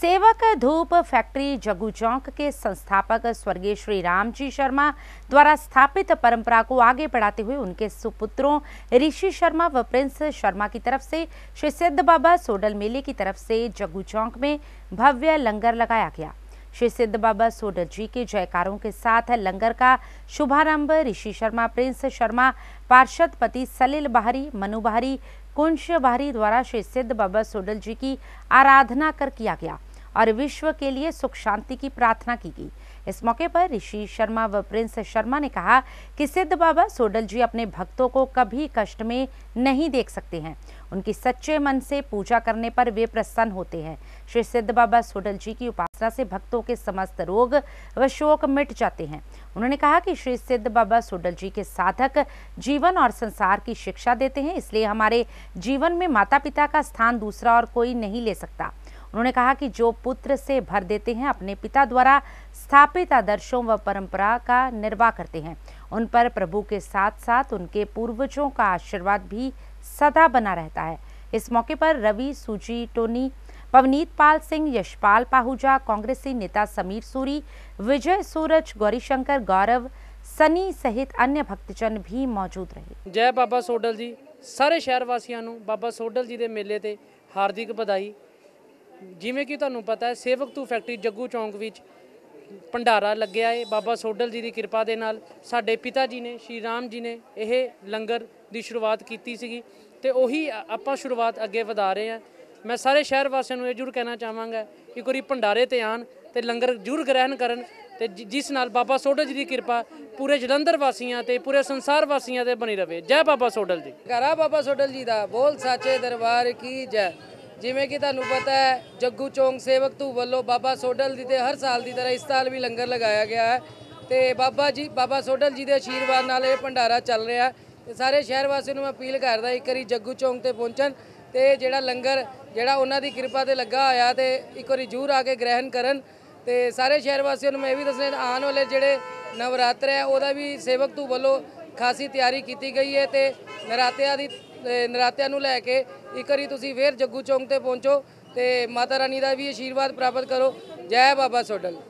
सेवक धूप फैक्ट्री जगू चौक के संस्थापक स्वर्गीय श्री रामजी शर्मा द्वारा स्थापित परंपरा को आगे बढ़ाते हुए उनके सुपुत्रों ऋषि शर्मा व प्रिंस शर्मा की तरफ से श्री सिद्ध बाबा सोडल मेले की तरफ से जगू चौक में भव्य लंगर लगाया गया श्री सिद्ध बाबा सोडल जी के जयकारों के साथ लंगर का शुभारंभ ऋषि शर्मा प्रिंस शर्मा पार्षद पति सलिल बहारी मनु बहारी कुंश बहारी द्वारा श्री सिद्ध बाबा सोडल जी की आराधना कर किया गया और विश्व के लिए सुख शांति की प्रार्थना की गई इस मौके पर ऋषि शर्मा व प्रिंस शर्मा ने कहा कि सिद्ध बाबा सोडल जी अपने भक्तों को कभी कष्ट में नहीं देख सकते हैं उनकी सच्चे मन से पूजा करने पर वे प्रसन्न होते हैं श्री सिद्ध बाबा सोडल जी की उपासना से भक्तों के समस्त रोग व शोक मिट जाते हैं उन्होंने कहा कि श्री सिद्ध बाबा सोडल जी के साधक जीवन और संसार की शिक्षा देते हैं इसलिए हमारे जीवन में माता पिता का स्थान दूसरा और कोई नहीं ले सकता उन्होंने कहा कि जो पुत्र से भर देते हैं अपने पिता द्वारा स्थापित आदर्शों व परंपरा का निर्वाह करते हैं उन पर प्रभु के साथ साथ उनके पूर्वजों का आशीर्वाद भी सदा बना रहता है इस मौके पर रवि सूजी टोनी पवनीत पाल सिंह यशपाल पाहुजा कांग्रेसी नेता समीर सूरी विजय सूरज गौरीशंकर गौरव सनी सहित अन्य भक्तजन भी मौजूद रहे जय बाबा सोडल जी सारे शहर वासियों बाबा सोडल जी के मेले से हार्दिक बधाई ਜਿਵੇਂ ਕਿ ਤੁਹਾਨੂੰ ਪਤਾ ਹੈ ਸੇਵਕ ਤੂ ਫੈਕਟਰੀ ਜੱਗੂ ਚੌਂਕ ਵਿੱਚ ਭੰਡਾਰਾ ਲੱਗਿਆ ਹੈ ਬਾਬਾ ਸੋਡਲ ਜੀ ਦੀ ਕਿਰਪਾ ਦੇ ਨਾਲ ਸਾਡੇ ਪਿਤਾ ਜੀ ਨੇ ਸ਼੍ਰੀ ਰਾਮ ਜੀ ਨੇ ਇਹ ਲੰਗਰ ਦੀ ਸ਼ੁਰੂਆਤ ਕੀਤੀ ਸੀਗੀ ਤੇ ਉਹੀ ਆਪਾਂ ਸ਼ੁਰੂਆਤ ਅੱਗੇ ਵਧਾ ਰਹੇ ਹਾਂ ਮੈਂ ਸਾਰੇ ਸ਼ਹਿਰ ਵਾਸੀਆਂ ਨੂੰ ਇਹ ਜੁਰ ਕਹਿਣਾ ਚਾਹਾਂਗਾ ਕਿ ਕੋਈ ਭੰਡਾਰੇ ਤੇ ਆਣ ਤੇ ਲੰਗਰ ਜੁਰ ਗ੍ਰਹਿਣ ਕਰਨ ਤੇ ਜਿਸ ਨਾਲ ਬਾਬਾ ਸੋਡਲ ਜੀ ਦੀ ਕਿਰਪਾ ਪੂਰੇ ਜਲੰਧਰ ਵਾਸੀਆਂ ਤੇ ਪੂਰੇ ਸੰਸਾਰ ਵਾਸੀਆਂ ਤੇ ਬਣੀ ਰਵੇ ਜੈ ਬਾਬਾ ਸੋਡਲ ਜੀ ਘਰਾ ਬਾਬਾ ਸੋਡਲ ਜੀ ਦਾ ਬੋਲ ਸਾਚੇ ਦਰਬਾਰ ਕੀ ਜੈ ਜਿਵੇਂ ਕਿ ਤੁਹਾਨੂੰ ਪਤਾ ਹੈ ਜੱਗੂ ਚੌਂਗ ਸੇਵਕ ਤੋਂ ਵੱਲੋਂ ਬਾਬਾ ਸੋਡਲ ਦੀ ਤੇ ਹਰ ਸਾਲ ਦੀ ਤਰ੍ਹਾਂ ਇਸ ਸਾਲ ਵੀ ਲੰਗਰ ਲਗਾਇਆ ਗਿਆ ਹੈ ਤੇ ਬਾਬਾ ਜੀ ਬਾਬਾ ਸੋਡਲ ਜੀ ਦੇ ਅਸ਼ੀਰਵਾਦ ਨਾਲ ਇਹ ਭੰਡਾਰਾ ਚੱਲ ਰਿਹਾ ਤੇ ਸਾਰੇ ਸ਼ਹਿਰ ਵਾਸੀਆਂ ਨੂੰ ਮੈਂ ਅਪੀਲ ਕਰਦਾ ਇੱਕ ਵਾਰੀ ਜੱਗੂ ਚੌਂਗ ਤੇ ਪਹੁੰਚਣ ਤੇ ਜਿਹੜਾ ਲੰਗਰ ਜਿਹੜਾ ਉਹਨਾਂ ਦੀ ਕਿਰਪਾ ਤੇ ਲੱਗਾ ਆਇਆ ਤੇ ਇੱਕ ਵਾਰੀ ਜੂਰ ਆ ਕੇ ਗ੍ਰਹਿਣ ਕਰਨ ਤੇ ਸਾਰੇ ਸ਼ਹਿਰ ਵਾਸੀਆਂ ਨੂੰ ਮੈਂ ਇਹ ਵੀ ਦੱਸਣਾ ਆਉਣ ਵਾਲੇ ਜਿਹੜੇ ਨਵਰਾਤਰ ਹੈ ਉਹਦਾ ਵੀ ਸੇਵਕ ਤੋਂ ਵੱਲੋਂ ਖਾਸੀ ਤਿਆਰੀ ਕੀਤੀ ਗਈ ਹੈ ਤੇ ਨਰਾਤਿਆਂ ਦੀ ਨਰਾਤਿਆਂ ਨੂੰ ਲੈ ਕੇ ਇੱਕ ਵਾਰੀ ਤੁਸੀਂ ਫੇਰ ਜੱਗੂ ਚੌਂਕ ਤੇ ਪਹੁੰਚੋ ਤੇ ਮਾਤਾ ਰਾਣੀ ਦਾ ਵੀ ਆਸ਼ੀਰਵਾਦ ਪ੍ਰਾਪਤ ਕਰੋ ਜੈ ਬਾਬਾ ਸੋਡਲ